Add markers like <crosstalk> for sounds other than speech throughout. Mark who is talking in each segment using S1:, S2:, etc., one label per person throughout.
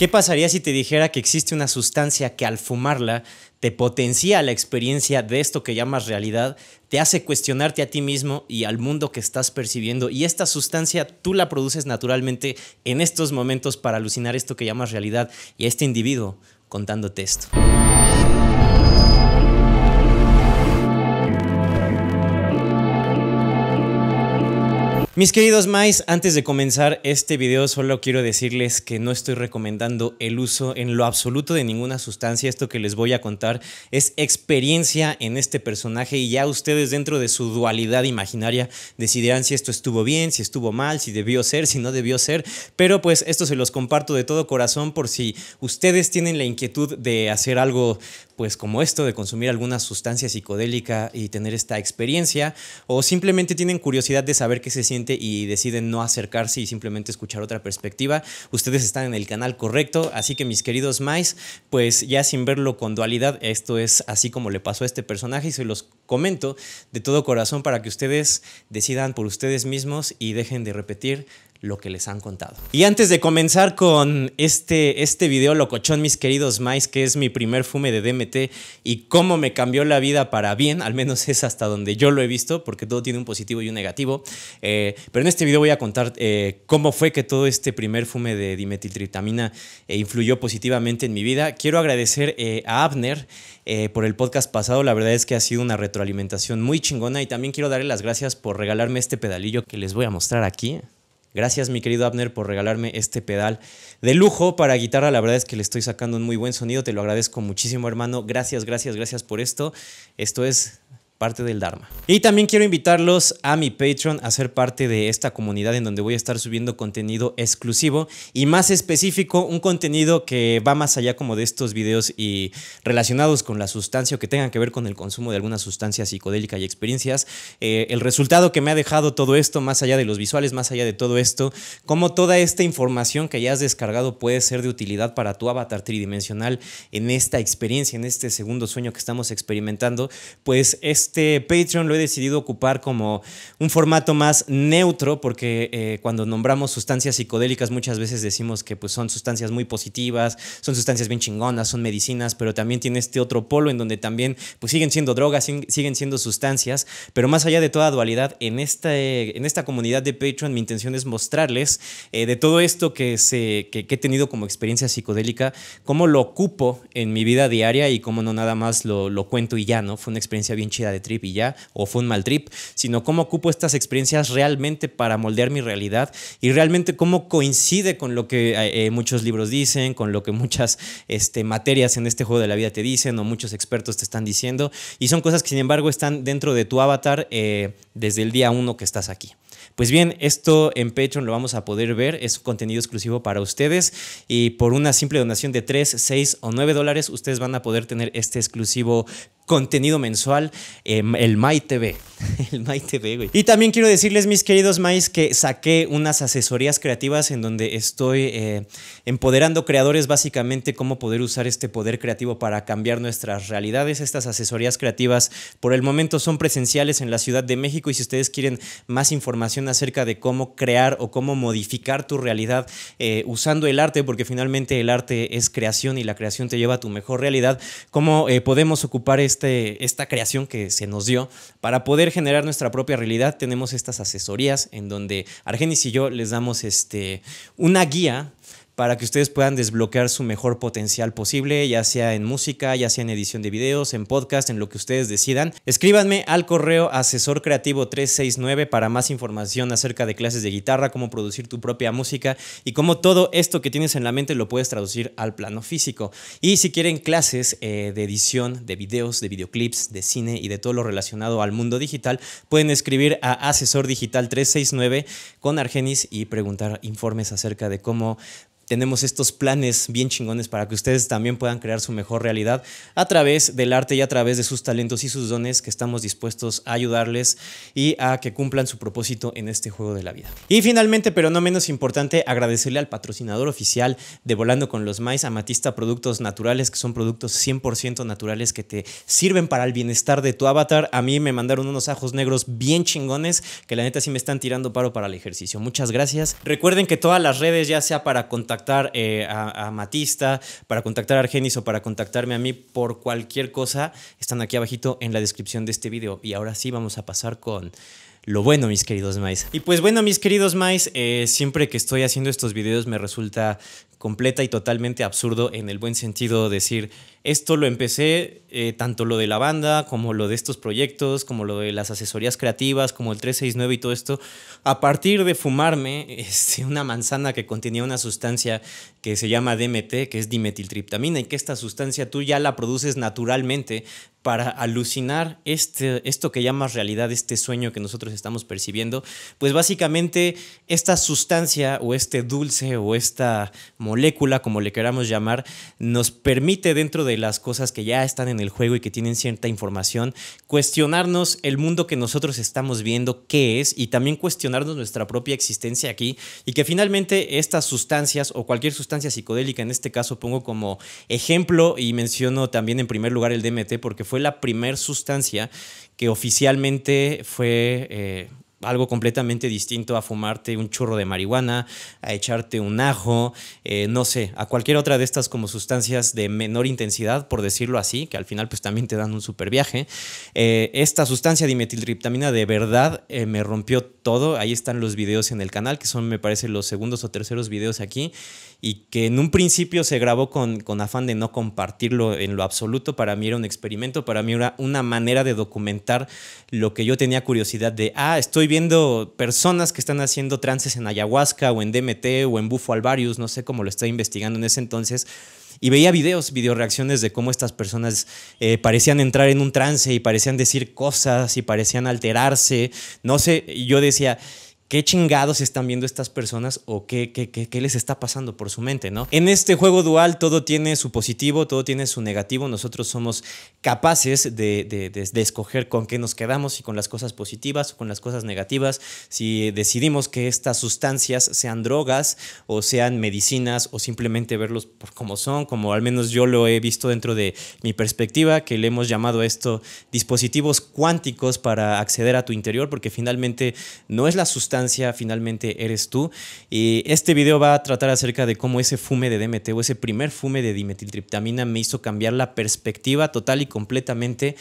S1: ¿Qué pasaría si te dijera que existe una sustancia que al fumarla te potencia la experiencia de esto que llamas realidad, te hace cuestionarte a ti mismo y al mundo que estás percibiendo? Y esta sustancia tú la produces naturalmente en estos momentos para alucinar esto que llamas realidad y a este individuo contándote esto. Mis queridos mais, antes de comenzar este video solo quiero decirles que no estoy recomendando el uso en lo absoluto de ninguna sustancia. Esto que les voy a contar es experiencia en este personaje y ya ustedes dentro de su dualidad imaginaria decidirán si esto estuvo bien, si estuvo mal, si debió ser, si no debió ser. Pero pues esto se los comparto de todo corazón por si ustedes tienen la inquietud de hacer algo pues como esto, de consumir alguna sustancia psicodélica y tener esta experiencia o simplemente tienen curiosidad de saber qué se siente y deciden no acercarse y simplemente escuchar otra perspectiva. Ustedes están en el canal correcto, así que mis queridos mais, pues ya sin verlo con dualidad, esto es así como le pasó a este personaje y se los comento de todo corazón para que ustedes decidan por ustedes mismos y dejen de repetir lo que les han contado. Y antes de comenzar con este, este video locochón, mis queridos mais, que es mi primer fume de DMT y cómo me cambió la vida para bien, al menos es hasta donde yo lo he visto, porque todo tiene un positivo y un negativo. Eh, pero en este video voy a contar eh, cómo fue que todo este primer fume de dimetiltritamina eh, influyó positivamente en mi vida. Quiero agradecer a Abner por el podcast pasado, la verdad es que ha sido una retroalimentación muy chingona y también quiero darle las gracias por regalarme este pedalillo que les voy a mostrar aquí. Gracias mi querido Abner por regalarme este pedal de lujo para guitarra. La verdad es que le estoy sacando un muy buen sonido. Te lo agradezco muchísimo hermano. Gracias, gracias, gracias por esto. Esto es parte del Dharma. Y también quiero invitarlos a mi Patreon a ser parte de esta comunidad en donde voy a estar subiendo contenido exclusivo y más específico, un contenido que va más allá como de estos videos y relacionados con la sustancia o que tengan que ver con el consumo de alguna sustancia psicodélica y experiencias. Eh, el resultado que me ha dejado todo esto, más allá de los visuales, más allá de todo esto, cómo toda esta información que ya has descargado puede ser de utilidad para tu avatar tridimensional en esta experiencia, en este segundo sueño que estamos experimentando, pues es este Patreon lo he decidido ocupar como un formato más neutro, porque eh, cuando nombramos sustancias psicodélicas muchas veces decimos que pues, son sustancias muy positivas, son sustancias bien chingonas, son medicinas, pero también tiene este otro polo en donde también pues, siguen siendo drogas, siguen siendo sustancias, pero más allá de toda dualidad, en, este, en esta comunidad de Patreon mi intención es mostrarles eh, de todo esto que, se, he tenido como experiencia psicodélica, cómo lo ocupo en mi vida diaria y cómo no nada más lo, cuento y ya, ¿no? Fue una experiencia bien chida trip y ya, o fue un mal trip, sino cómo ocupo estas experiencias realmente para moldear mi realidad y realmente cómo coincide con lo que eh, eh, muchos libros dicen, con lo que muchas este, materias en este juego de la vida te dicen o muchos expertos te están diciendo. Y son cosas que sin embargo están dentro de tu avatar eh, desde el día uno que estás aquí. Pues bien, esto en Patreon lo vamos a poder ver, es contenido exclusivo para ustedes y por una simple donación de 3, 6 o 9 dólares ustedes van a poder tener este exclusivo contenido mensual, eh, el MyTV. <laughs> El Y también quiero decirles, mis queridos Mais, que saqué unas asesorías creativas en donde estoy eh, empoderando creadores básicamente cómo poder usar este poder creativo para cambiar nuestras realidades. Estas asesorías creativas por el momento son presenciales en la Ciudad de México y si ustedes quieren más información acerca de cómo crear o cómo modificar tu realidad eh, usando el arte, porque finalmente el arte es creación y la creación te lleva a tu mejor realidad, cómo eh, podemos ocupar este este, esta creación que se nos dio para poder generar nuestra propia realidad. Tenemos estas asesorías en donde Argenis y yo les damos este, una guía para que ustedes puedan desbloquear su mejor potencial posible, ya sea en música, ya sea en edición de videos, en podcast, en lo que ustedes decidan. Escríbanme al correo asesorcreativo369 para más información acerca de clases de guitarra, cómo producir tu propia música y cómo todo esto que tienes en la mente lo puedes traducir al plano físico. Y si quieren clases eh, de edición, de videos, de videoclips, de cine y de todo lo relacionado al mundo digital, pueden escribir a asesordigital369 con Argenis y preguntar informes acerca de cómo tenemos estos planes bien chingones para que ustedes también puedan crear su mejor realidad a través del arte y a través de sus talentos y sus dones que estamos dispuestos a ayudarles y a que cumplan su propósito en este juego de la vida. Y finalmente, pero no menos importante, agradecerle al patrocinador oficial de Volando con los Mais, Amatista Productos Naturales, que son productos 100% naturales que te sirven para el bienestar de tu avatar. A mí me mandaron unos ajos negros bien chingones que la neta sí me están tirando paro para el ejercicio. Muchas gracias. Recuerden que todas las redes, ya sea para contactar contactar eh, a, Matista, para contactar a Argenis o para contactarme a mí por cualquier cosa, están aquí abajito en la descripción de este video. Y ahora sí vamos a pasar con lo bueno, mis queridos mais. Y pues bueno, mis queridos mais, eh, siempre que estoy haciendo estos videos me resulta completa y totalmente absurdo en el buen sentido decir, esto lo empecé, eh, tanto lo de la banda, como lo de estos proyectos, como lo de las asesorías creativas, como el 369 y todo esto, a partir de fumarme <laughs> este, una manzana que contenía una sustancia que se llama DMT, que es dimetiltriptamina, y que esta sustancia tú ya la produces naturalmente para alucinar este, esto que llamas realidad, este sueño que nosotros estamos percibiendo, pues básicamente esta sustancia o este dulce o esta molécula, como le queramos llamar, nos permite dentro de las cosas que ya están en el juego y que tienen cierta información, cuestionarnos el mundo que nosotros estamos viendo, qué es, y también cuestionarnos nuestra propia existencia aquí, y que finalmente estas sustancias o cualquier sustancia psicodélica, en este caso pongo como ejemplo y menciono también en primer lugar el DMT, porque fue la primer sustancia que oficialmente fue... Eh, algo completamente distinto a fumarte un churro de marihuana, a echarte un ajo, eh, no sé, a cualquier otra de estas como sustancias de menor intensidad, por decirlo así, que al final pues también te dan un super viaje. Eh, esta sustancia dimetiltriptamina de verdad eh, me rompió todo. Ahí están los videos en el canal, que son me parece los segundos o terceros videos aquí, y que en un principio se grabó con, con afán de no compartirlo en lo absoluto. Para mí era un experimento, para mí era una manera de documentar lo que yo tenía curiosidad de, ah, estoy viendo personas que están haciendo trances en ayahuasca o en DMT o en bufo alvarius, no sé cómo lo estaba investigando en ese entonces, y veía videos, videoreacciones de cómo estas personas eh, parecían entrar en un trance y parecían decir cosas y parecían alterarse. No sé, y yo decía, qué chingados están viendo estas personas o qué, les está pasando por su mente, ¿no? En este juego dual todo tiene su positivo, todo tiene su negativo. Nosotros somos capaces de, escoger con qué nos quedamos, y con las cosas positivas o con las cosas negativas, si decidimos que estas sustancias sean drogas o sean medicinas o simplemente verlos como son, como al menos yo lo he visto dentro de mi perspectiva, que le hemos llamado esto dispositivos cuánticos para acceder a tu interior, porque finalmente no es la sustancia finalmente eres tú. Y este video va a tratar acerca de cómo ese fume de DMT o ese primer fume de dimetiltriptamina me hizo cambiar la perspectiva total y completamente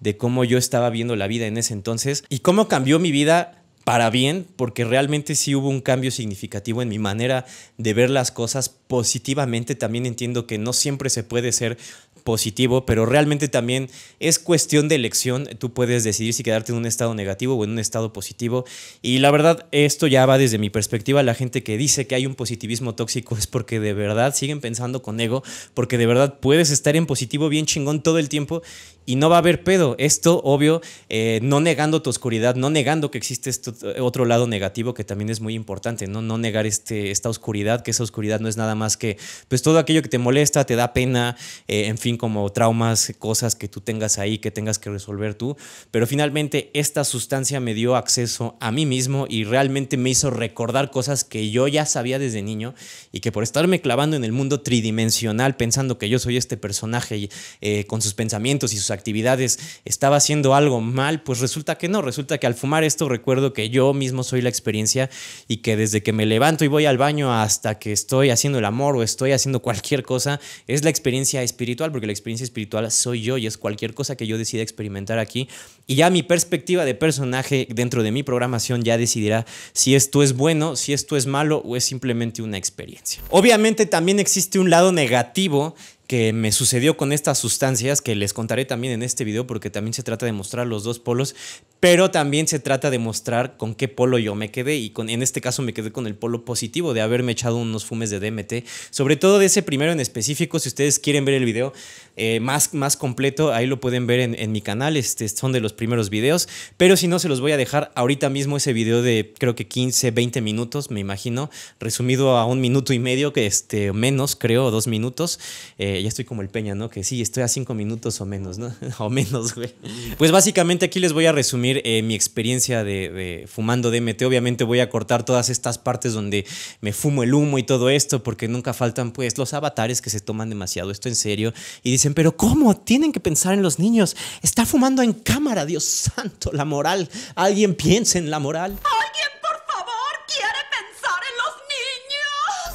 S1: de cómo yo estaba viendo la vida en ese entonces y cómo cambió mi vida para bien, porque realmente sí hubo un cambio significativo en mi manera de ver las cosas positivamente. También entiendo que no siempre se puede ser positivo, pero realmente también es cuestión de elección. Tú puedes decidir si quedarte en un estado negativo o en un estado positivo. Y la verdad, esto ya va desde mi perspectiva. La gente que dice que hay un positivismo tóxico es porque de verdad siguen pensando con ego, porque de verdad puedes estar en positivo bien chingón todo el tiempo y no va a haber pedo. Esto, obvio, eh, no negando tu oscuridad, no negando que existe este otro lado negativo que también es muy importante, ¿no? No negar este, esta oscuridad, que esa oscuridad no es nada más que pues todo aquello que te molesta, te da pena, eh, en fin, como traumas, cosas que tú tengas ahí, que tengas que resolver tú. Pero finalmente esta sustancia me dio acceso a mí mismo y realmente me hizo recordar cosas que yo ya sabía desde niño y que por estarme clavando en el mundo tridimensional pensando que yo soy este personaje eh, con sus pensamientos y sus actividades estaba haciendo algo mal, pues resulta que no, resulta que al fumar esto recuerdo que yo mismo soy la experiencia y que desde que me levanto y voy al baño hasta que estoy haciendo el amor o estoy haciendo cualquier cosa, es la experiencia espiritual, porque la experiencia espiritual soy yo y es cualquier cosa que yo decida experimentar aquí. Y ya mi perspectiva de personaje dentro de mi programación ya decidirá si esto es bueno, si esto es malo o es simplemente una experiencia. Obviamente también existe un lado negativo que me sucedió con estas sustancias que les contaré también en este video porque también se trata de mostrar los dos polos, pero también se trata de mostrar con qué polo yo me quedé y en este caso me quedé con el polo positivo de haberme echado unos fumes de DMT, sobre todo de ese primero en específico, si ustedes quieren ver el video, eh, más, más completo, ahí lo pueden ver en, en, mi canal, este, son de los primeros videos, pero si no, se los voy a dejar ahorita mismo ese video de creo que 15, 20 minutos, me imagino, resumido a un minuto y medio, que este, menos creo, dos minutos, eh, ya estoy como el Peña, ¿no? Que sí, estoy a cinco minutos o menos, ¿no? <laughs> o menos, güey. Pues básicamente aquí les voy a resumir eh, mi experiencia de, de fumando DMT, obviamente voy a cortar todas estas partes donde me fumo el humo y todo esto, porque nunca faltan pues los avatares que se toman demasiado esto en serio y dice pero ¿cómo? Tienen que pensar en los niños. Está fumando en cámara, Dios santo, la moral. Alguien piensa en la moral.
S2: ¿Alguien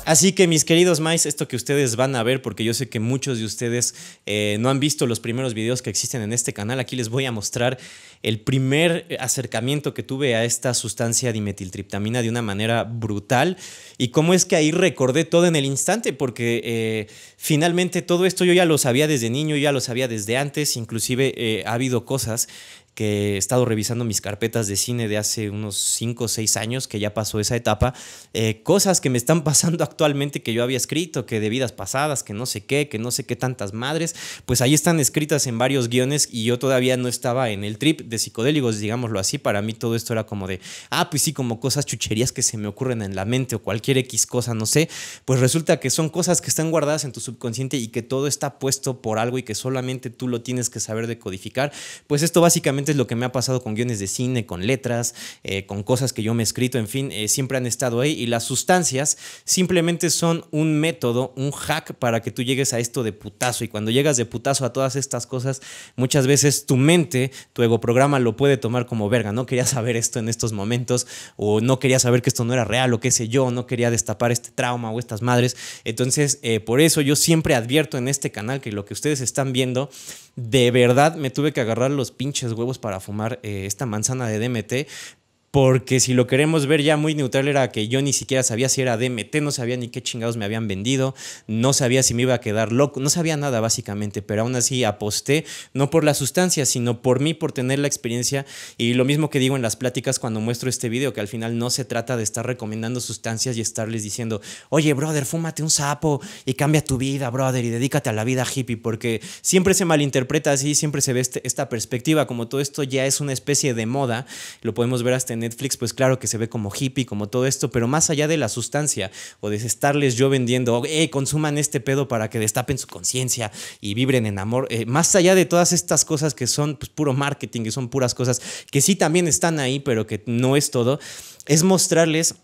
S1: Así que mis queridos mais, esto que ustedes van a ver, porque yo sé que muchos de ustedes eh, no han visto los primeros videos que existen en este canal, aquí les voy a mostrar el primer eh, acercamiento que tuve a esta sustancia dimetiltriptamina de una manera brutal y cómo es que ahí recordé todo en el instante, porque eh, finalmente todo esto yo ya lo sabía desde niño, ya lo sabía desde antes, inclusive ha habido cosas que he estado revisando mis carpetas de cine de hace unos 5 o 6 años, que ya pasó esa etapa, eh, cosas que me están <laughs> pasando actualmente que yo había escrito, que de vidas pasadas, que no sé qué, que no sé qué tantas madres, pues ahí están escritas en varios guiones y yo todavía no estaba en el trip de psicodélicos, digámoslo así, para mí todo esto era como de, ah, pues sí, como cosas chucherías que se me ocurren en la mente o cualquier X cosa, no sé, pues resulta que son cosas que están guardadas en tu subconsciente y que todo está puesto por algo y que solamente tú lo tienes que saber decodificar, pues esto básicamente lo que me ha pasado con guiones de cine, con letras, eh, con cosas que yo me he escrito, en fin, eh, siempre han estado ahí. Y las sustancias simplemente son un método, un hack para que tú llegues a esto de putazo. Y cuando llegas de putazo a todas estas cosas, muchas veces tu mente, tu ego programa lo puede tomar como verga. No quería saber esto en estos momentos, o no quería saber que esto no era real, o qué sé yo, no quería destapar este trauma o estas madres. Entonces, eh, por eso yo siempre advierto en este canal que lo que ustedes están viendo, de verdad me tuve que agarrar los pinches huevos para fumar eh, esta manzana de DMT, porque si lo queremos ver ya muy neutral era que yo ni siquiera sabía si era DMT, no sabía ni qué chingados me habían vendido, no sabía si me iba a quedar loco, no sabía nada básicamente, pero aún así aposté no por la sustancia, sino por mí, por tener la experiencia y lo mismo que digo en las pláticas cuando muestro este video, que al final no se trata de estar recomendando sustancias y estarles diciendo, oye brother, fúmate un sapo y cambia tu vida brother y dedícate a la vida hippie, porque siempre se malinterpreta así, siempre se ve este, esta perspectiva, como todo esto ya es una especie de moda, lo podemos ver hasta en Netflix, pues claro que se ve como hippie, como todo esto, pero más allá de la sustancia o de estarles yo vendiendo, eh consuman este pedo para que destapen su conciencia y vibren en amor, eh, más allá de todas estas cosas que son pues, puro marketing, que son puras cosas que sí también están ahí, pero que no es todo, es mostrarles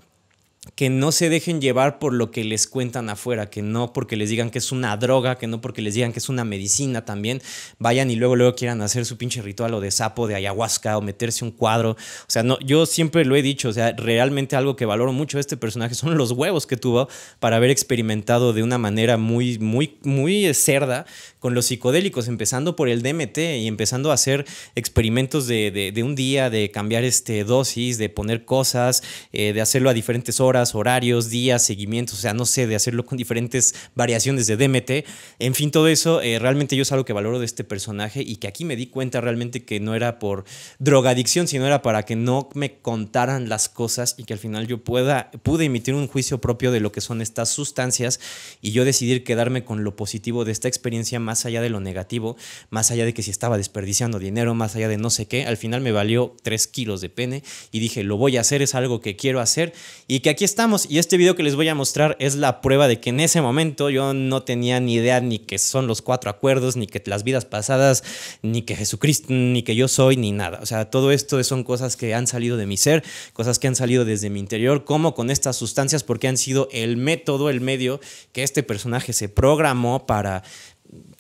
S1: que no se dejen llevar por lo que les cuentan afuera, que no porque les digan que es una droga, que no porque les digan que es una medicina también, vayan y luego luego quieran hacer su pinche ritual o de sapo, de ayahuasca o meterse un cuadro. O sea, no, yo siempre lo he dicho, o sea, realmente algo que valoro mucho de este personaje son los huevos que tuvo para haber experimentado de una manera muy, muy, muy cerda con los psicodélicos, empezando por el DMT y empezando a hacer experimentos de, un día, de cambiar este dosis, de poner cosas, eh, de hacerlo a diferentes horas horarios, días, seguimientos, o sea, no sé, de hacerlo con diferentes variaciones de DMT. En fin, todo eso eh, realmente yo es algo que valoro de este personaje y que aquí me di cuenta realmente que no era por drogadicción, sino era para que no me contaran las cosas y que al final yo pueda, pude emitir un juicio propio de lo que son estas sustancias y yo decidir quedarme con lo positivo de esta experiencia más allá de lo negativo, más allá de que si estaba desperdiciando dinero, más allá de no sé qué, al final me valió 3 kilos de pene y dije, lo voy a hacer, es algo que quiero hacer y que aquí estamos y este video que les voy a mostrar es la prueba de que en ese momento yo no tenía ni idea ni que son los cuatro acuerdos, ni que las vidas pasadas, ni que Jesucristo, ni que yo soy, ni nada. O sea, todo esto son cosas que han salido de mi ser, cosas que han salido desde mi interior, como con estas sustancias, porque han sido el método, el medio que este personaje se programó para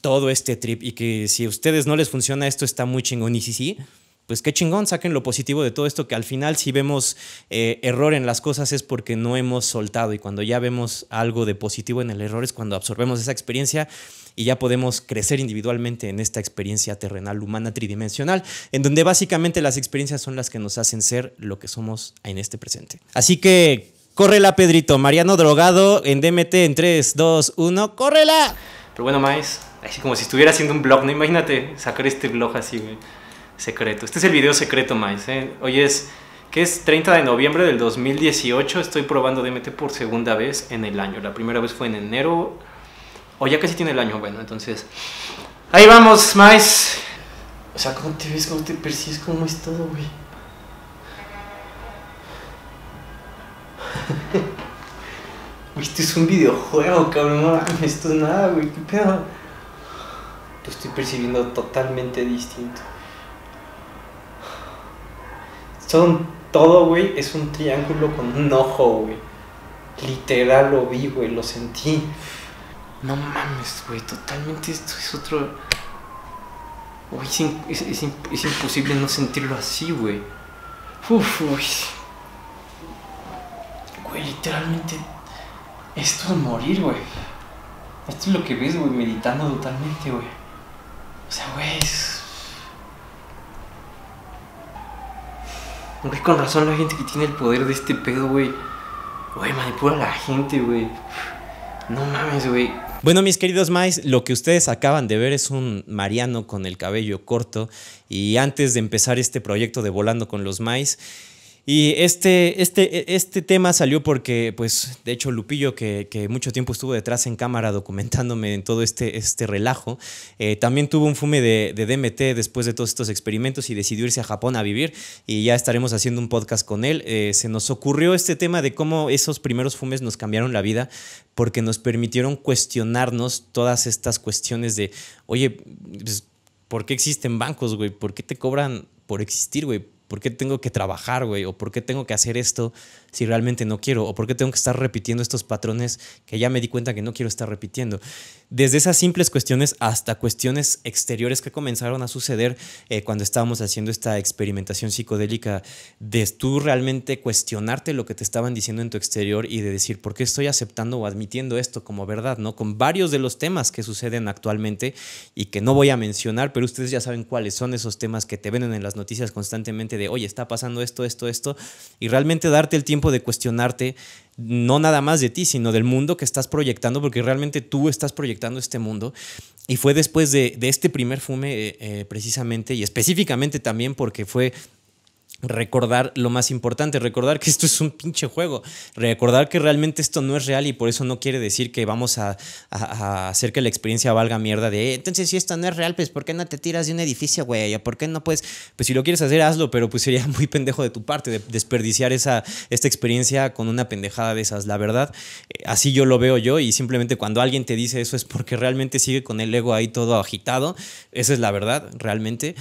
S1: todo este trip y que si a ustedes no les funciona esto está muy chingón y si sí, sí pues qué chingón, saquen lo positivo de todo esto, que al final si vemos eh, error en las cosas es porque no hemos soltado y cuando ya vemos algo de positivo en el error es cuando absorbemos esa experiencia y ya podemos crecer individualmente en esta experiencia terrenal, humana, tridimensional, en donde básicamente las experiencias son las que nos hacen ser lo que somos en este presente. Así que, córrela, Pedrito, Mariano Drogado, en DMT en 3, 2, 1, córrela. Pero bueno, más, así como si estuviera haciendo un blog, ¿no? Imagínate sacar este blog así, güey secreto. Este es el video secreto, más. ¿eh? Hoy es, que es 30 de noviembre del 2018. Estoy probando DMT por segunda vez en el año. La primera vez fue en enero. O ya casi tiene el año, bueno, entonces... Ahí vamos, maes. O sea, ¿cómo te ves? ¿Cómo
S2: te percibes? ¿Cómo es todo, güey? <laughs>
S1: Esto es un videojuego, cabrón. esto es nada, güey. ¿Qué pedo? Lo estoy percibiendo totalmente distinto. Son todo, güey, es un triángulo con un ojo, güey. Literal lo vi, güey, lo sentí.
S2: No mames, güey, totalmente esto es otro... Güey, es,
S1: imposible no sentirlo así, güey. Uf, güey. Güey, literalmente esto es morir, güey. Esto es lo que ves, güey, meditando totalmente, güey. O sea, güey, es con razón la gente que tiene el poder de este pedo, güey. Güey, manipula a la gente, güey. No mames, güey. Bueno, mis queridos mais, lo que ustedes acaban de ver es un Mariano con el cabello corto. Y antes de empezar este proyecto de Volando con los Mais, y este, este, este tema salió porque, pues, de hecho, Lupillo, que, mucho tiempo estuvo detrás en cámara documentándome en todo este, este relajo, eh, también tuvo un fume de, DMT después de todos estos experimentos y decidió irse a Japón a vivir y ya estaremos haciendo un podcast con él. Eh, se nos ocurrió este tema de cómo esos primeros fumes nos cambiaron la vida porque nos permitieron cuestionarnos todas estas cuestiones de, oye, pues, ¿por qué existen bancos, güey? ¿Por qué te cobran por existir, güey? ¿Por qué tengo que trabajar, güey? ¿O por qué tengo que hacer esto si realmente no quiero? ¿O por qué tengo que estar repitiendo estos patrones que ya me di cuenta que no quiero estar repitiendo? Desde esas simples cuestiones hasta cuestiones exteriores que comenzaron a suceder eh, cuando estábamos haciendo esta experimentación psicodélica, de tú realmente cuestionarte lo que te estaban diciendo en tu exterior y de decir, ¿por qué estoy aceptando o admitiendo esto como verdad? ¿no? Con varios de los temas que suceden actualmente y que no voy a mencionar, pero ustedes ya saben cuáles son esos temas que te venden en las noticias constantemente de oye, está pasando esto, esto, esto, y realmente darte el tiempo de cuestionarte no nada más de ti, sino del mundo que estás proyectando, porque realmente tú estás proyectando este mundo. Y fue después de, este primer fume, eh, eh, precisamente, y específicamente también porque fue recordar lo más importante, recordar que esto es un pinche juego, recordar que realmente esto no es real y por eso no quiere decir que vamos a, hacer que la experiencia valga mierda de, entonces si esto no es real, pues ¿por qué no te tiras de un edificio, güey? ¿Por qué no puedes? Pues si lo quieres hacer, hazlo, pero pues sería <laughs> muy pendejo de tu parte desperdiciar esa, esta experiencia con una pendejada de esas, la verdad. Eh, así yo lo veo yo y simplemente cuando alguien te dice eso es porque realmente sigue con el ego ahí todo agitado, esa es la verdad, realmente.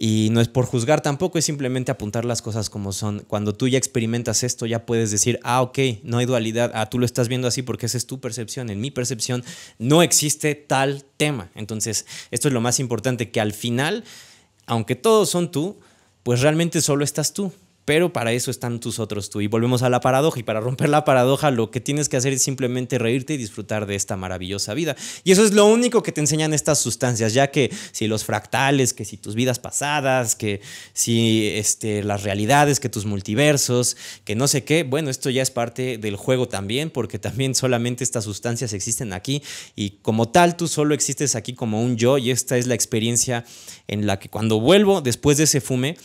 S1: Y no es por juzgar tampoco, es simplemente apuntar las cosas como son. Cuando tú ya experimentas esto, ya puedes decir, ah, ok, no hay dualidad, ah, tú lo estás viendo así porque esa es tu percepción. En mi percepción no existe tal tema. Entonces, esto es lo más importante, que al final, aunque todos son tú, pues realmente solo estás tú pero para eso están tus otros tú. Y volvemos a la paradoja, y para romper la paradoja lo que tienes que hacer es simplemente reírte y disfrutar de esta maravillosa vida. Y eso es lo único que te enseñan estas sustancias, ya que si los fractales, que si tus vidas pasadas, que si este, las realidades, que tus multiversos, que no sé qué, bueno, esto ya es parte del juego también, porque también solamente estas sustancias existen aquí y como tal tú solo existes aquí como un yo y esta es la experiencia en la que cuando vuelvo después de ese fume,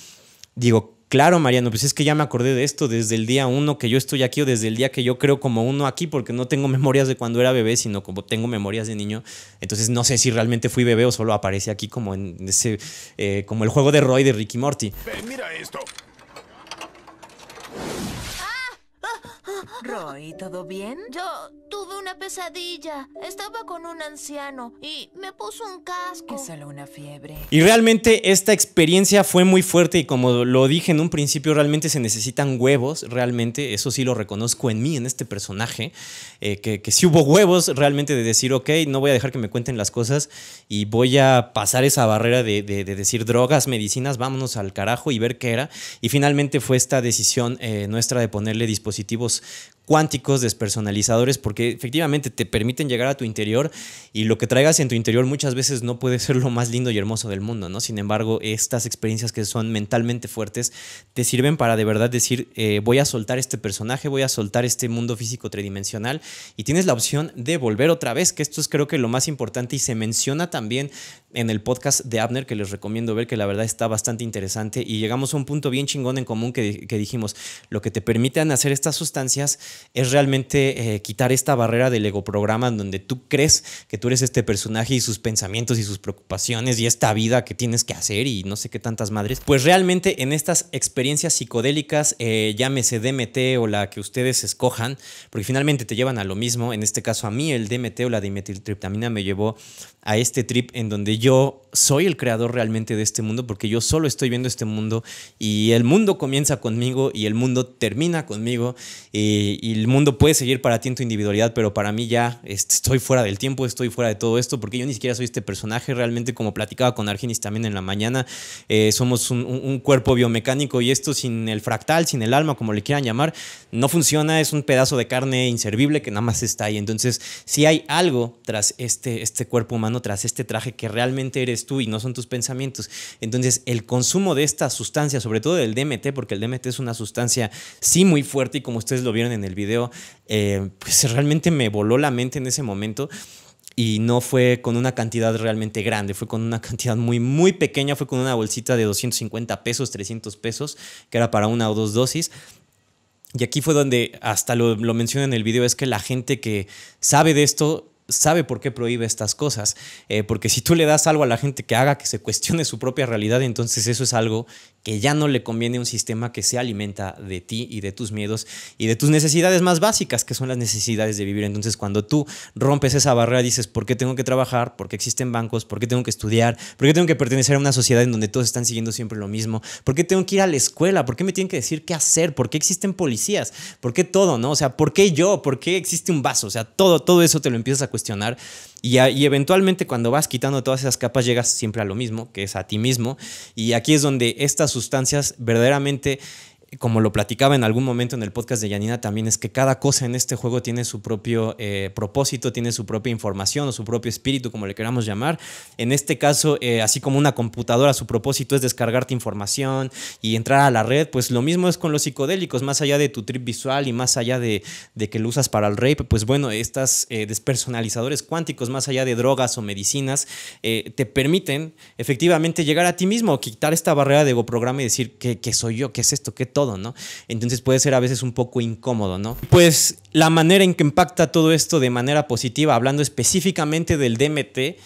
S1: digo, Claro, Mariano, pues es que ya me acordé de esto desde el día uno que yo estoy aquí o desde el día que yo creo como uno aquí, porque no tengo <laughs> memorias de cuando era bebé, sino como tengo memorias de niño. Entonces no sé si realmente fui bebé o solo aparece aquí como en ese, eh, como el juego de Roy de Ricky Morty. Mira esto. Roy, ¿todo bien? Yo tuve una pesadilla. Estaba con un anciano y me puso un casco. Que solo una fiebre. Y realmente esta experiencia fue muy fuerte y como lo dije en un principio, realmente se necesitan huevos. Realmente, eso sí lo reconozco en mí, en este personaje, eh, que, si hubo huevos realmente de decir, ok, no voy a dejar que me cuenten las cosas y voy a pasar esa barrera de, decir drogas, medicinas, vámonos al carajo y ver qué era. Y finalmente fue esta decisión eh, nuestra de ponerle dispositivos cuánticos, despersonalizadores, porque efectivamente te permiten llegar a tu interior y lo que traigas en tu interior muchas veces no puede <laughs> ser lo más lindo y hermoso del mundo, ¿no? Sin embargo, estas experiencias que son mentalmente fuertes te sirven para de verdad decir, eh, voy a soltar este personaje, voy a soltar este mundo físico tridimensional y tienes la opción de volver otra vez, que esto es creo que lo más importante y se menciona también en el podcast de Abner que les recomiendo ver, que la verdad está bastante interesante y llegamos a un punto bien chingón en común que, que dijimos, lo que te permiten hacer estas sustancias es realmente eh, quitar esta barrera del egoprograma en donde tú crees que tú eres este personaje y sus pensamientos y sus preocupaciones y esta vida que tienes que hacer y no sé qué tantas madres. Pues realmente en estas experiencias psicodélicas, eh, llámese DMT o la que ustedes escojan, porque finalmente te llevan a lo mismo. En este caso, a mí el DMT o la dimetiltriptamina me llevó a este trip en donde yo soy el creador realmente de este mundo porque yo solo estoy viendo este mundo y el mundo comienza conmigo y el mundo termina conmigo eh, y, el mundo puede seguir para ti en tu individualidad, pero para mí ya estoy fuera del tiempo, estoy fuera de todo esto porque yo ni siquiera soy este personaje realmente como platicaba con Arginis también en la mañana, eh, somos un, un cuerpo biomecánico y esto sin el fractal, sin el alma, como le quieran llamar, no funciona, es un pedazo de carne inservible que nada más está ahí. Entonces, si hay algo tras este, este cuerpo humano, tras este traje que realmente eres tú y no son tus pensamientos. Entonces, el consumo de esta sustancia, sobre todo del DMT, porque el DMT es una sustancia sí muy fuerte y como ustedes lo vieron en el video, eh, pues realmente me voló la mente en ese momento y no fue con una cantidad realmente grande, fue con una <laughs> cantidad muy, muy pequeña, fue con una bolsita de 250 pesos, 300 pesos, que era para una o dos dosis. Y aquí fue donde hasta lo, lo en el video, es que la gente que sabe de esto sabe por qué prohíbe estas cosas, eh, porque si tú le das algo a la gente que haga que se cuestione su propia realidad, entonces eso es algo que ya no le conviene a un sistema que se alimenta de ti y de tus miedos y de tus necesidades más básicas, que son las necesidades de vivir. Entonces cuando tú rompes esa barrera, dices, ¿por qué tengo que trabajar? ¿Por qué existen bancos? ¿Por qué tengo que estudiar? ¿Por qué tengo que pertenecer a una sociedad en donde todos están siguiendo siempre lo mismo? ¿Por qué tengo que ir a la escuela? ¿Por qué me tienen que decir qué hacer? ¿Por qué existen policías? ¿Por qué todo? ¿No? O sea, ¿por qué yo? ¿Por qué existe un vaso? O sea, todo, todo eso te lo empiezas a cuestionar y, eventualmente cuando vas quitando todas esas capas llegas siempre a lo mismo, que es a ti mismo. Y aquí es donde estas sustancias verdaderamente como lo platicaba en algún momento en el podcast de Yanina también, es que cada cosa en este juego tiene su propio eh, propósito, tiene su propia información o su propio espíritu, como le queramos llamar. En este caso, eh, así como una computadora, su propósito es descargarte información y entrar a la red, pues lo mismo es con los psicodélicos, más allá de tu trip visual y más allá de, que lo usas para el rape, pues bueno, estas eh, despersonalizadores cuánticos, más allá de drogas o medicinas, te permiten efectivamente llegar a ti mismo, quitar esta barrera de programa y decir, ¿qué, qué soy yo? ¿Qué es esto? ¿Qué todo? ¿no? Entonces puede ser a veces un poco incómodo, ¿no? Pues la manera en que impacta todo esto de manera positiva, hablando específicamente del DMT,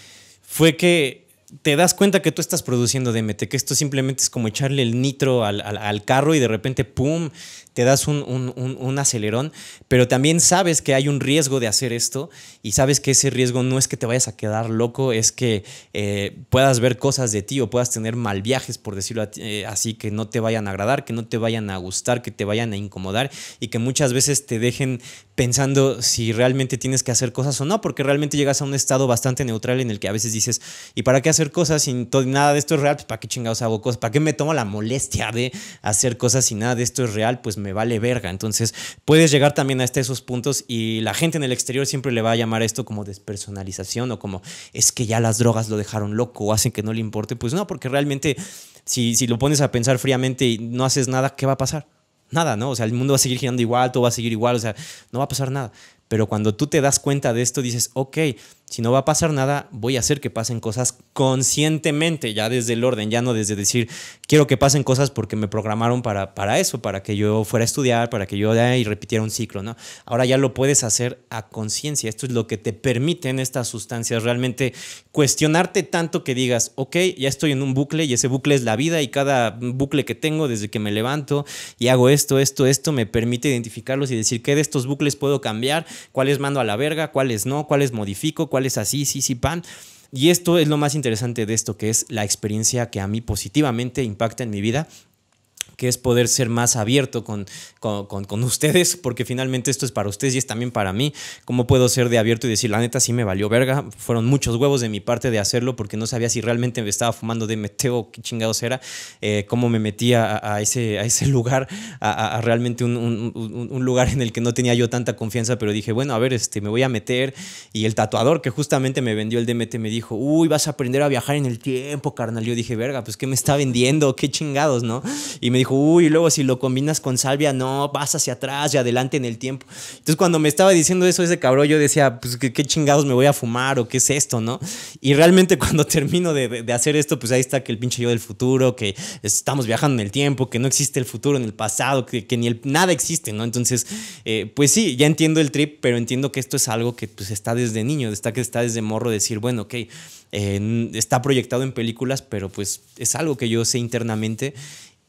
S1: fue que te das cuenta que tú estás produciendo DMT, que esto simplemente es como echarle el nitro al, carro y de repente, ¡pum!, te das un, acelerón, pero también sabes que hay un riesgo de hacer esto y sabes que ese riesgo no es que te vayas a quedar loco, es que eh, puedas ver cosas de ti o puedas tener mal viajes, por decirlo eh, así, que no te vayan a agradar, que no te vayan a gustar, que te vayan a incomodar y que muchas veces te dejen pensando si realmente tienes que hacer cosas o no, porque realmente llegas a un estado bastante neutral en el que a veces dices, ¿y para qué hacer cosas si nada de esto es real? Pues, ¿Para qué chingados hago cosas? ¿Para qué me tomo la molestia de hacer cosas si nada de esto es real? Pues me me vale verga. Entonces puedes llegar también a este, esos puntos y la gente en el exterior siempre le va a llamar esto como despersonalización o como es que ya las drogas lo dejaron loco o hacen que no le importe. Pues no, porque realmente si, si lo pones a pensar fríamente y no haces nada, ¿qué va a pasar? Nada, ¿no? O sea, el mundo va a seguir girando igual, todo va a seguir igual, o sea, no va a pasar nada. Pero cuando tú te das cuenta de esto, dices, ok, si no va a pasar nada, voy a hacer que pasen cosas conscientemente, ya desde el orden, ya no desde decir, quiero que pasen cosas porque me programaron para, para eso, para que yo fuera a estudiar, para que yo y repitiera un ciclo, ¿no? Ahora ya lo puedes hacer a conciencia. Esto es lo que te permiten estas sustancias, realmente cuestionarte tanto que digas, ok, ya estoy en un bucle y ese bucle es la vida y cada bucle que tengo desde que me levanto y hago esto, esto, esto, me permite identificarlos y decir qué de estos bucles puedo cambiar, cuáles mando a la verga, cuáles no, cuáles modifico, es así, sí, sí, pan. Y esto es lo más interesante de esto, que es la experiencia que a mí positivamente impacta en mi vida que es poder ser más abierto con, con, con, ustedes, porque finalmente esto es para ustedes y es también para mí. ¿Cómo puedo ser de abierto y decir, la neta, sí me valió verga? Fueron muchos huevos de mi parte de hacerlo porque no sabía si realmente me estaba fumando DMT o qué chingados era, eh, cómo me metía a, ese, a ese lugar, a, realmente un, un, lugar en el que no tenía yo tanta confianza, pero dije, bueno, a ver, este, me voy a meter. Y el tatuador que justamente me vendió el DMT me dijo, uy, vas a aprender a viajar en el tiempo, carnal. Yo dije, verga, pues ¿qué me está vendiendo? ¿Qué chingados, no? Y me dijo, y luego si lo combinas con salvia, no, vas hacia atrás y adelante en el tiempo. Entonces cuando me estaba diciendo eso ese cabrón, yo decía, pues qué, chingados me voy a fumar o qué es esto, ¿no? Y realmente <laughs> cuando termino de, hacer esto, pues ahí está que el pinche yo del futuro, que estamos viajando en el tiempo, que no existe el futuro en el pasado, que, ni el, nada existe, ¿no? Entonces, eh, pues sí, ya entiendo el trip, pero entiendo que esto es algo que pues está desde niño, está que está desde morro decir, bueno, ok, eh, está proyectado en películas, pero pues es algo que yo sé internamente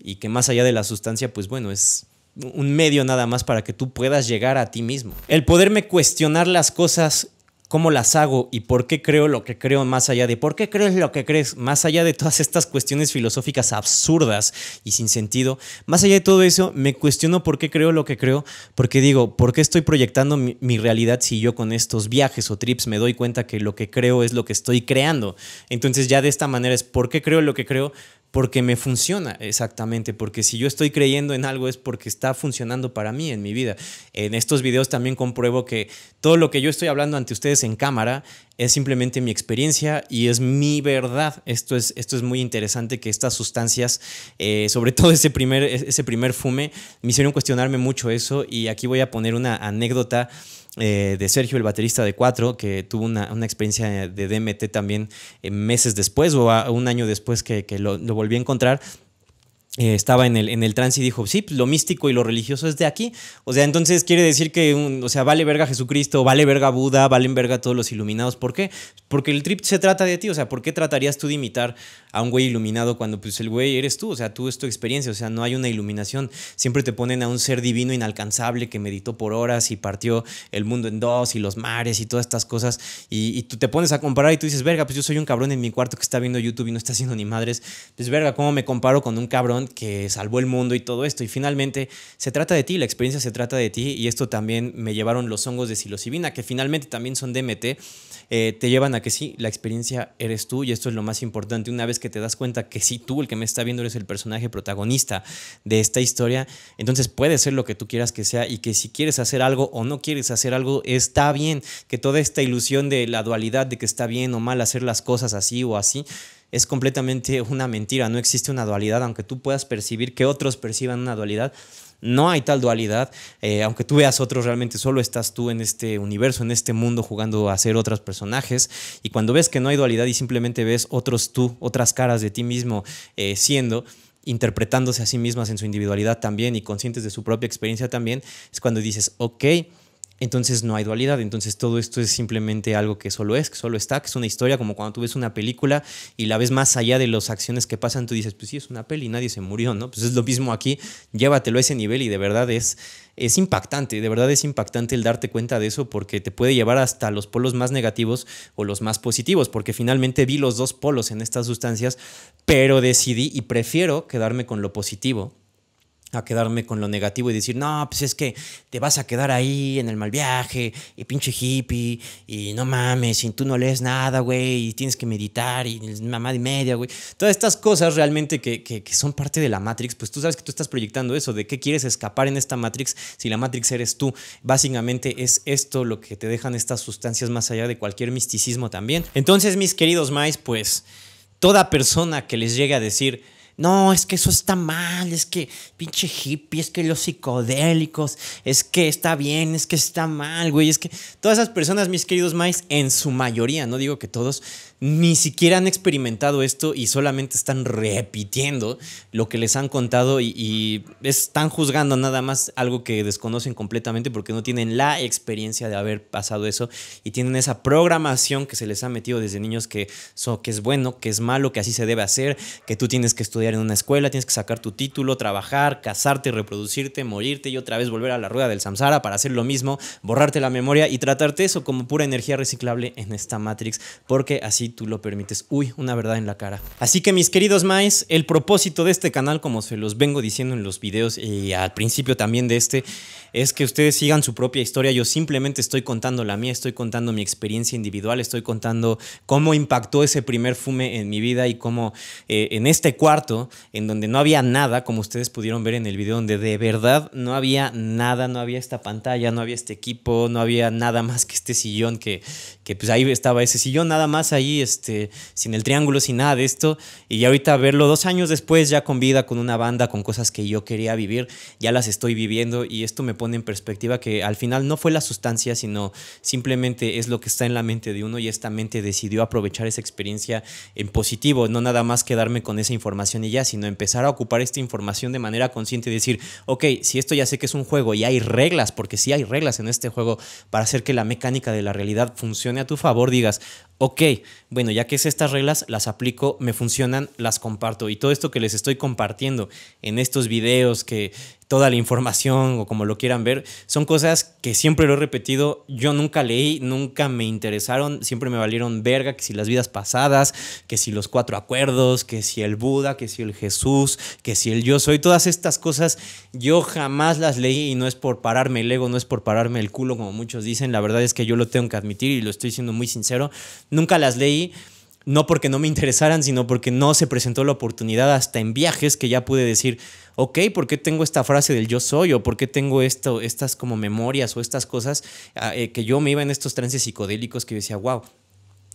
S1: y que más allá de la sustancia, pues bueno, es un medio nada más para que tú puedas llegar a ti mismo. El poderme cuestionar las cosas, cómo las hago y por qué creo lo que creo más allá de por qué crees lo que crees, más allá de todas estas cuestiones filosóficas absurdas y sin sentido, más allá de todo eso, me cuestiono por qué creo lo que creo, porque digo, ¿por qué estoy proyectando mi, mi realidad si yo con estos viajes o trips me doy cuenta que lo que creo es lo que estoy creando? Entonces ya de esta manera es por qué creo lo que creo, porque me funciona exactamente, porque si yo estoy creyendo en algo es porque está funcionando para mí en mi vida. En estos videos también compruebo que todo lo que yo estoy hablando ante ustedes en cámara es simplemente mi experiencia y es mi verdad. Esto es, esto es muy interesante que estas sustancias, eh, sobre <laughs> todo ese primer, ese primer fume, me hicieron cuestionarme mucho eso y aquí voy a poner una anécdota eh, de Sergio, el baterista de Cuatro, que tuvo una, experiencia de DMT también eh, meses después o un año después que, lo, lo volví a encontrar. Eh, estaba en el, en el trance y dijo, sí, pues, lo místico y lo religioso es de aquí. O sea, entonces quiere decir que, o sea, vale verga Jesucristo, vale verga Buda, valen verga todos los iluminados. ¿Por qué? Porque el trip se trata de ti. O sea, ¿por qué tratarías tú de imitar a un güey iluminado cuando pues el güey eres tú? O sea, tú es tu experiencia. O sea, no hay una iluminación. Siempre te ponen a un ser divino inalcanzable que meditó por horas y partió el mundo en dos y los mares y todas estas cosas. Y, y tú te pones a comparar y tú dices, verga, pues yo soy un cabrón en mi cuarto que está viendo YouTube y no está haciendo ni madres. Pues verga, ¿cómo me comparo con un cabrón? que salvó el mundo y todo esto. Y finalmente se trata de ti, la experiencia se trata de ti. Y esto también me llevaron los hongos de psilocibina, que finalmente también son DMT. Eh, te llevan a que sí, la experiencia eres tú y esto es lo más importante. Una vez que te das cuenta que sí, tú, el que me está viendo, eres el personaje protagonista de esta historia, entonces puede ser lo que tú quieras que sea y que si quieres hacer algo o no quieres hacer algo, está bien. Que toda esta ilusión de la dualidad de que está bien o mal hacer las cosas así o así, es completamente una mentira, no existe una dualidad, aunque tú puedas percibir que otros perciban una dualidad, no hay tal dualidad, eh, aunque tú veas otros, realmente solo estás tú en este universo, en este mundo, jugando a ser otros personajes, y cuando ves que no hay dualidad y simplemente ves otros tú, otras caras de ti mismo eh, siendo, interpretándose a sí mismas en su individualidad también y conscientes de su propia experiencia también, es cuando dices, ok, entonces no hay dualidad, entonces todo esto es simplemente algo que solo es, que solo está, que es una historia como cuando tú ves una película y la ves más allá de las acciones que pasan, tú dices, pues sí, es una peli, nadie se murió, ¿no? Pues es lo mismo aquí, llévatelo a ese nivel y de verdad es, es impactante, de verdad es impactante el darte cuenta de eso porque te puede llevar hasta los polos más negativos o los más positivos, porque finalmente vi los dos polos en estas sustancias, pero decidí y prefiero quedarme con lo positivo a quedarme con lo negativo y decir, no, pues es que te vas a quedar ahí en el mal viaje y pinche hippie y no mames, y tú no lees nada, güey, y tienes que meditar y mamá de media, güey. Todas estas cosas realmente que, son parte de la Matrix, pues tú sabes que tú estás proyectando eso, de qué quieres escapar en esta Matrix si la Matrix eres tú. Básicamente es esto lo que te dejan estas sustancias más allá de cualquier misticismo también. Entonces, mis queridos mais, pues toda persona que les llegue a decir, no, es que eso está mal, es que pinche hippie, es que los psicodélicos, es que está bien, es que está mal, güey, es que todas esas personas, mis queridos mais, en su mayoría, no digo que todos, ni siquiera han experimentado esto y solamente están repitiendo lo que les han contado y, están juzgando nada más algo que desconocen completamente porque no tienen la experiencia de haber pasado eso y tienen esa programación que se les ha metido desde niños que, so, que es bueno, que es malo, que así se debe hacer, que tú tienes que estudiar en una escuela, tienes que sacar tu título, trabajar, casarte, reproducirte, morirte y otra vez volver a la rueda del samsara para hacer lo mismo, borrarte la memoria y tratarte eso como pura energía reciclable en esta Matrix porque así tú lo permites. Uy, una verdad en la cara. Así que mis queridos maes, el propósito de este canal, como se los vengo diciendo en los videos y al principio también de este, es que ustedes sigan su propia historia. Yo simplemente estoy contando la mía, estoy contando mi experiencia individual, estoy contando cómo impactó ese primer fume en mi vida y cómo eh, en este cuarto, en donde no había nada, como ustedes pudieron ver en el video, donde de verdad no había nada, no había esta pantalla, no había este equipo, no había nada más que este sillón que, que pues ahí estaba ese sillón, nada más ahí este, sin el triángulo, sin nada de esto. Y ahorita verlo dos años después, ya con vida, con una banda, con cosas que yo quería vivir, ya las estoy viviendo y esto me pone en perspectiva que al final no fue la sustancia, sino simplemente es lo que está en la mente de uno y esta mente decidió aprovechar esa experiencia en positivo, no nada más quedarme con esa información y ya, sino empezar a ocupar esta información de manera consciente y decir, ok, si esto ya sé que es un juego y hay reglas, porque si hay reglas en este juego para hacer que la mecánica de la realidad funcione a tu favor, digas, ok, bueno, ya que es estas reglas, las aplico, me funcionan, las comparto. Y todo esto que les estoy compartiendo en estos videos que toda la información o como lo quieran ver, son cosas que siempre lo he repetido, yo nunca leí, nunca me interesaron, siempre me valieron verga, que si las vidas pasadas, que si los cuatro acuerdos, que si el Buda, que si el Jesús, que si el yo soy, todas estas cosas yo jamás las leí y no es por pararme el ego, no es por pararme el culo como muchos dicen, la verdad es que yo lo tengo que admitir y lo estoy siendo muy sincero, nunca las leí no porque no me interesaran, sino porque no se presentó la oportunidad hasta en viajes que ya pude decir, ok, ¿por qué tengo esta frase del yo soy? ¿O por qué tengo esto, estas como memorias o estas cosas ah, eh, que yo me iba en estos trances psicodélicos que decía, wow,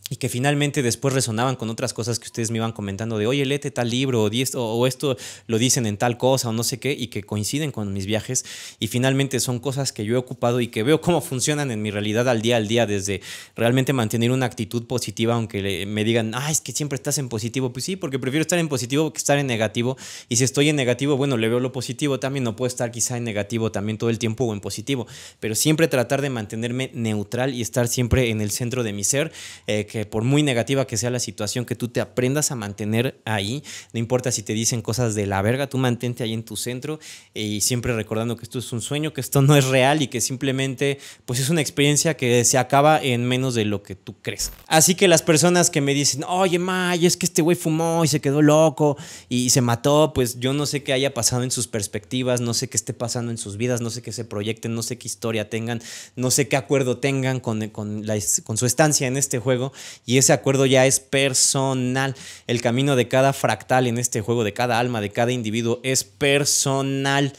S1: y que finalmente después resonaban con otras cosas que ustedes me iban comentando de, oye, léete tal libro o, o esto lo dicen en tal cosa o no sé qué, y que coinciden con mis viajes y finalmente son cosas que yo he ocupado y que veo cómo funcionan en mi realidad al día al día, desde realmente mantener una actitud positiva, aunque me digan, ah, es que siempre estás en positivo, pues sí, porque prefiero estar en positivo que estar en negativo, y si estoy en negativo, bueno, le veo lo positivo también, no puedo estar quizá en negativo también todo el tiempo o en positivo, pero siempre tratar de mantenerme neutral y estar siempre en el centro de mi ser. Eh, que por muy negativa que sea la situación, que tú te aprendas a mantener ahí, no importa si te dicen cosas de la verga, tú mantente ahí en tu centro y siempre recordando que esto es un sueño, que esto no es real y que simplemente pues es una experiencia que se acaba en menos de lo que tú crees. Así que las personas que me dicen, oye May, es que este güey fumó y se quedó loco y se mató, pues yo no sé qué haya pasado en sus perspectivas, no sé qué esté pasando en sus vidas, no sé qué se proyecten, no sé qué historia tengan, no sé qué acuerdo tengan con, con su estancia en este juego, y ese acuerdo ya es personal. El camino de cada fractal en este juego, de cada alma, de cada individuo, es personal.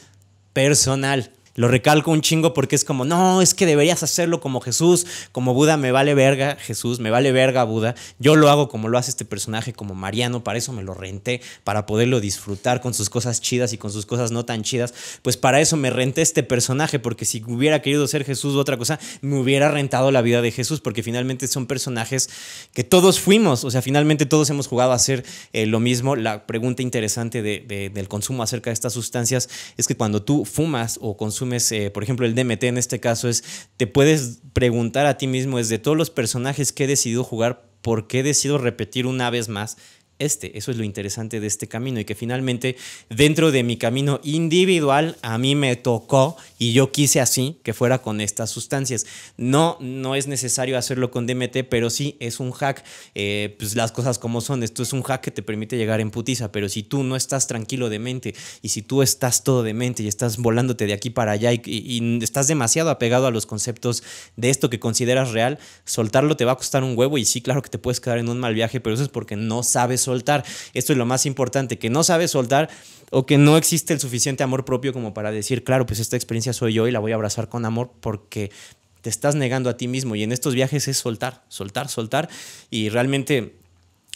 S1: Personal. Lo recalco un chingo porque es como, no, es que deberías hacerlo como Jesús, como Buda, me vale verga Jesús, me vale verga Buda. Yo lo hago como lo hace este personaje, como Mariano, para eso me lo renté, para poderlo disfrutar con sus cosas chidas y con sus cosas no tan chidas. Pues para eso me renté este personaje, porque si hubiera querido ser Jesús u otra cosa, me hubiera rentado la vida de Jesús, porque finalmente son personajes que todos fuimos, o sea, finalmente todos hemos jugado a hacer eh, lo mismo. La pregunta interesante del consumo acerca de estas sustancias es que cuando tú fumas o consumes, eh, por ejemplo, el DMT en este caso, es te puedes preguntar a ti mismo, es de todos los personajes que he decidido jugar, ¿por qué he decidido repetir una vez más este. Eso es lo interesante de este camino y que finalmente dentro de mi camino individual a mí me tocó y yo quise así que fuera con estas sustancias. No, no es necesario hacerlo con DMT, pero sí es un hack, eh, pues las cosas como son. Esto es un hack que te permite llegar en putiza, pero si tú no estás tranquilo de mente y si tú estás todo de mente y estás volándote de aquí para allá y, y estás demasiado apegado a los conceptos de esto que consideras real, soltarlo te va a costar un huevo y sí, claro que te puedes quedar en un mal viaje, pero eso es porque no sabes soltar. Esto es lo más importante, que no sabes soltar o que no existe el suficiente amor propio como para decir, claro, pues esta experiencia soy yo y la voy a abrazar con amor porque te estás negando a ti mismo y en estos viajes es soltar, soltar, soltar y realmente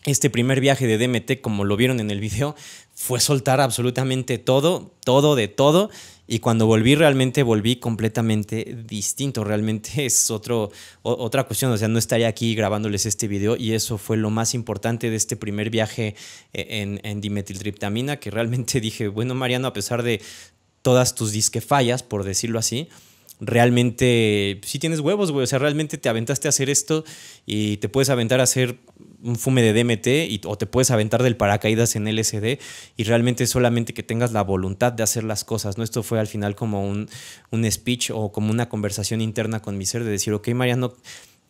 S1: este primer viaje de DMT, como lo vieron en el video, fue soltar absolutamente todo, todo de todo y cuando volví, realmente volví completamente distinto. Realmente <laughs> es otro, otra cuestión. O sea, no estaría aquí grabándoles este video. Y eso fue lo más importante de este primer viaje eh, en, en dimetiltriptamina, que realmente <laughs> dije, bueno, Mariano, a pesar de todas tus disque fallas, por decirlo así, realmente sí tienes huevos, güey. O sea, realmente te aventaste a hacer esto y te puedes aventar a hacer un fume de DMT o te puedes aventar del paracaídas en LSD y realmente solamente que tengas la voluntad de hacer las cosas, ¿no? Esto fue al final como un, un speech o como una conversación interna con mi ser de decir, ok, Mariano,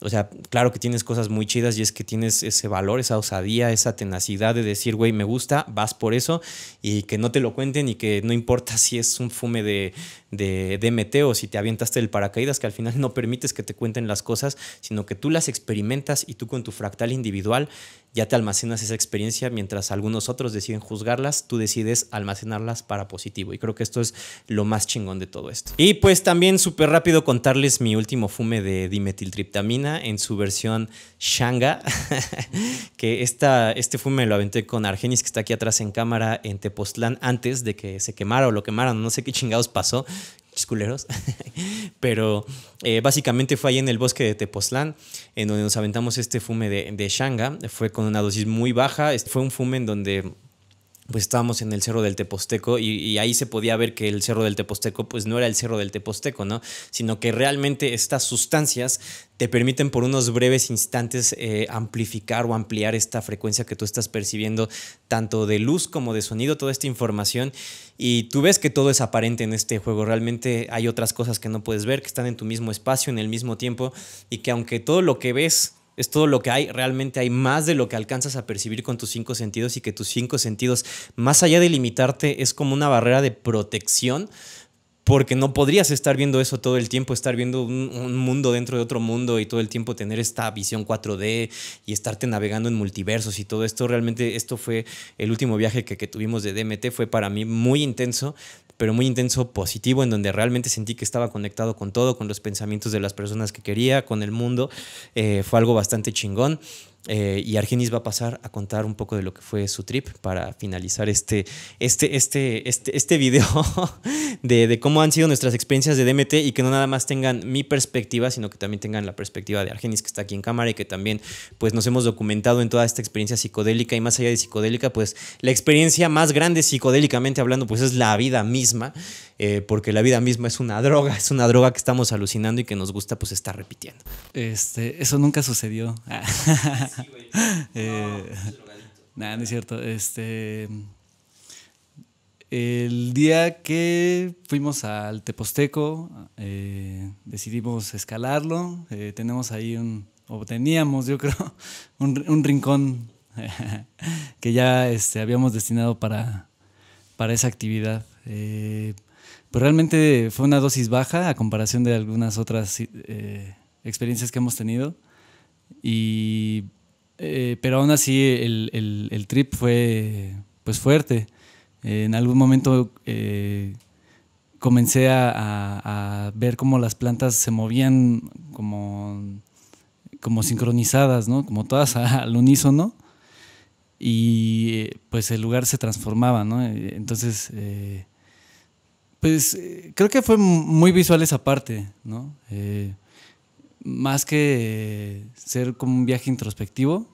S1: o sea, claro que tienes cosas muy chidas y es que tienes ese valor, esa osadía, esa tenacidad de decir, güey, me gusta, vas por eso y que no te lo cuenten y que no importa <laughs> si es un fume de, de DMT o si te avientaste el paracaídas, que al final no permites que te cuenten las cosas, sino que tú las experimentas y tú con tu fractal individual ya te almacenas esa experiencia mientras algunos otros deciden juzgarlas, tú decides almacenarlas para positivo. Y creo que esto es lo más chingón de todo esto. Y pues también súper rápido contarles mi último fume de dimetiltriptamina en su versión Shanga, <laughs> que este fume lo aventé con Argenis, que está aquí atrás en cámara en Tepoztlán, antes de que se quemara o lo quemaran, no sé qué chingados pasó, Chisculeros. <laughs> Pero eh, básicamente fue ahí en el bosque de Tepoztlán, en donde nos aventamos este fume de, de Shanga. Fue con una dosis muy baja. Este fue un fume en donde pues estábamos en el Cerro del Teposteco y, ahí se podía ver que el Cerro del Teposteco pues no era el Cerro del Teposteco, ¿no? Sino que realmente estas sustancias te permiten por unos breves instantes eh, amplificar o ampliar esta frecuencia que tú estás percibiendo, tanto de luz como de sonido, toda esta información. Y tú ves que todo es aparente en este juego. Realmente hay otras cosas que no puedes ver, que están en tu mismo espacio, en el mismo tiempo, y que aunque todo lo que ves es todo lo que hay, realmente hay más de lo que alcanzas a percibir con tus cinco sentidos y que tus cinco sentidos, más allá de limitarte, es como una barrera de protección porque no podrías estar viendo eso todo el tiempo, estar viendo un, mundo dentro de otro mundo y todo el tiempo tener esta visión 4D y estarte navegando en multiversos y todo esto. Realmente esto fue el último viaje que, que tuvimos de DMT, fue para mí muy intenso, pero muy intenso positivo, en donde realmente sentí que estaba conectado con todo, con los pensamientos de las personas que quería, con el mundo. Eh, fue algo bastante chingón. Eh, y Argenis va a pasar a contar un poco de lo que fue su trip para finalizar este, este, este, este, este video <laughs> de, cómo han sido nuestras experiencias de DMT y que no nada más tengan mi perspectiva, sino que también tengan la perspectiva de Argenis que está aquí en cámara y que también pues, nos hemos documentado en toda esta experiencia psicodélica y más allá de psicodélica, pues la experiencia más grande psicodélicamente hablando pues es la vida misma, eh, porque la vida misma es una droga, es una droga que estamos alucinando y que nos gusta pues estar repitiendo.
S2: Este, eso nunca sucedió. <laughs> <laughs> Eh, Nada, no es cierto. Este. El día que fuimos al Teposteco, eh, decidimos escalarlo. Eh, tenemos ahí un, o teníamos, yo creo, <laughs> un, rincón <laughs> que ya este, habíamos destinado para, para esa actividad. pero pues realmente fue una dosis baja a comparación de algunas otras experiencias que hemos tenido. Y eh, pero aún así el, trip fue pues fuerte. en algún momento eh, comencé a, ver cómo las plantas se movían como, como sincronizadas, ¿no? Como todas <laughs> al unísono. Y pues el lugar se transformaba, ¿no? Entonces, eh, pues creo que fue muy visual esa parte, ¿no? más que ser como un viaje introspectivo,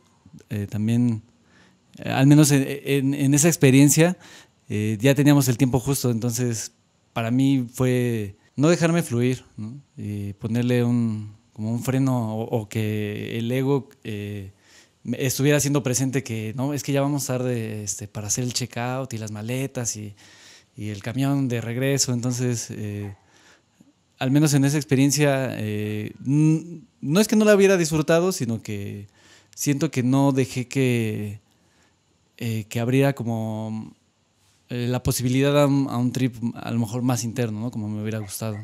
S2: eh, también, eh, al menos en, esa experiencia, eh, ya teníamos el tiempo justo, entonces para mí fue no dejarme fluir, Y ponerle un, como un freno o, que el ego estuviera siendo presente que no, es que ya vamos tarde este, para hacer el checkout y las maletas y, y el camión de regreso, entonces al menos en esa experiencia, eh, no es que no la hubiera disfrutado, sino que siento que no dejé que, eh, que abriera como eh, la posibilidad a un, a un, trip a lo mejor más interno, ¿no? Como me hubiera gustado.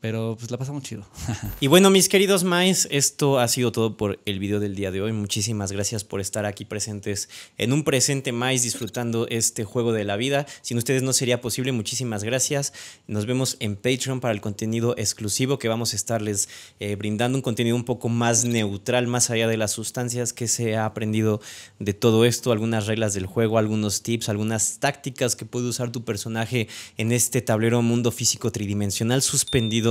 S2: Pero pues la pasamos chido. <laughs>
S1: y bueno, mis queridos mais, esto ha sido todo por el video del día de hoy. Muchísimas gracias por estar aquí presentes en un presente mais disfrutando este juego de la vida. Sin ustedes no sería posible. Muchísimas gracias. Nos vemos en Patreon para el contenido exclusivo que vamos a estarles eh, brindando un contenido un poco más neutral, más allá de las sustancias que se ha aprendido de todo esto, algunas reglas del juego, algunos tips, algunas tácticas que puede usar tu personaje en este tablero mundo físico tridimensional suspendido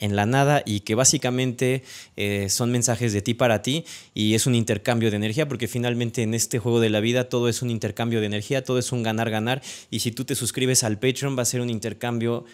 S1: en la nada y que básicamente eh, son mensajes de ti para ti y es un intercambio de energía porque finalmente en este juego de la vida todo es un intercambio de energía, todo es un ganar-ganar y si tú te suscribes al Patreon va a ser un intercambio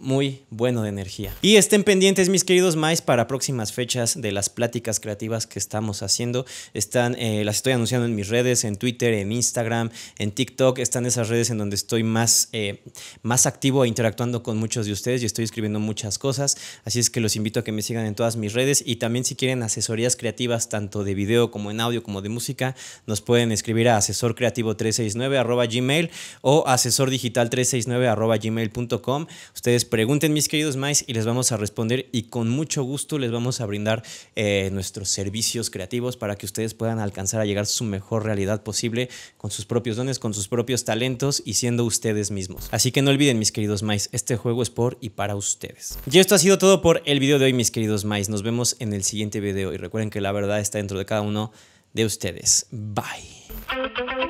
S1: muy bueno de energía. Y estén pendientes, mis queridos mais, para próximas fechas de las pláticas creativas que estamos haciendo. Están, eh, las estoy anunciando en mis redes, en Twitter, en Instagram, en TikTok. Están esas redes en donde estoy más, eh, más activo e interactuando con muchos de ustedes y estoy escribiendo muchas cosas. Así es que los invito a que me sigan en todas mis redes y también si quieren asesorías creativas, tanto de video como en audio, como de música, nos pueden escribir a asesorcreativo369 arroba gmail o asesordigital369 arroba gmail.com. Ustedes pregunten, mis queridos mais, y les vamos a responder y con mucho gusto les vamos a brindar eh, nuestros servicios creativos para que ustedes puedan alcanzar a llegar a su mejor realidad posible con sus propios dones, con sus propios talentos y siendo ustedes mismos. Así que no olviden, mis queridos mais, este juego es por y para ustedes. Y esto ha sido todo por el video de hoy, mis queridos mais. Nos vemos en el siguiente video y recuerden que la verdad está dentro de cada uno de ustedes. Bye.